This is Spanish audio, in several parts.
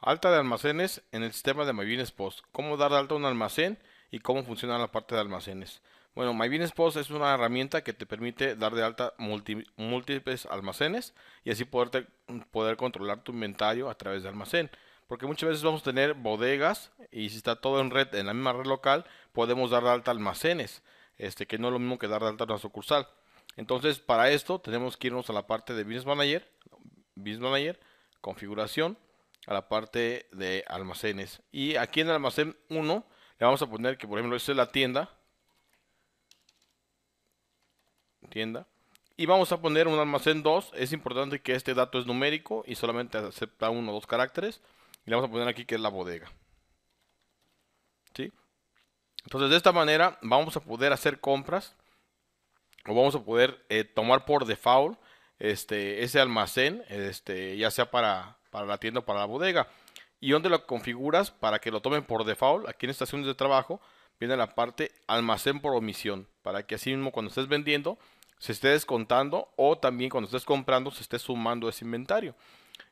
Alta de almacenes en el sistema de MyBusiness Post. Cómo dar de alta un almacén y cómo funciona la parte de almacenes. Bueno, MyBusiness Post es una herramienta que te permite dar de alta múltiples almacenes y así poder controlar tu inventario a través de almacén. Porque muchas veces vamos a tener bodegas y si está todo en red, en la misma red local, podemos dar de alta almacenes, este, que no es lo mismo que dar de alta una sucursal. Entonces, para esto tenemos que irnos a la parte de Business Manager, Business Manager, configuración, a la parte de almacenes. Y aquí en el almacén 1 le vamos a poner que, por ejemplo, esta es la tienda. Tienda. Y vamos a poner un almacén 2. Es importante que este dato es numérico y solamente acepta uno o dos caracteres. Y le vamos a poner aquí que es la bodega. ¿Sí? Entonces, de esta manera vamos a poder hacer compras o vamos a poder eh, tomar por default este, ese almacén, este, ya sea para para la tienda para la bodega. Y donde lo configuras para que lo tomen por default, aquí en estaciones de trabajo, viene la parte almacén por omisión, para que así mismo cuando estés vendiendo se esté descontando o también cuando estés comprando se esté sumando ese inventario.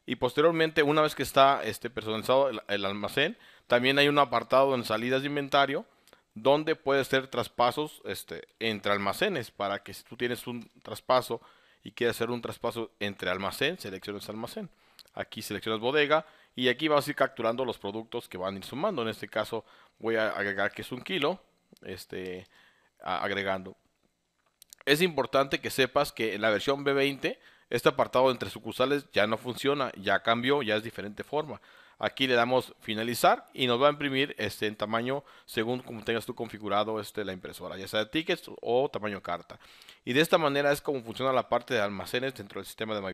Y posteriormente, una vez que está este, personalizado el, almacén, también hay un apartado en salidas de inventario donde puede hacer traspasos este, entre almacenes, para que si tú tienes un traspaso y quieres hacer un traspaso entre almacén, selecciones almacén. Aquí seleccionas bodega y aquí vas a ir capturando los productos que van a ir sumando. En este caso voy a agregar que es un kilo, este, agregando. Es importante que sepas que en la versión B20 este apartado entre sucursales ya no funciona, ya cambió, ya es diferente forma. Aquí le damos finalizar y nos va a imprimir este, en tamaño según como tengas tú configurado este, la impresora, ya sea de tickets o tamaño carta. Y de esta manera es como funciona la parte de almacenes dentro del sistema de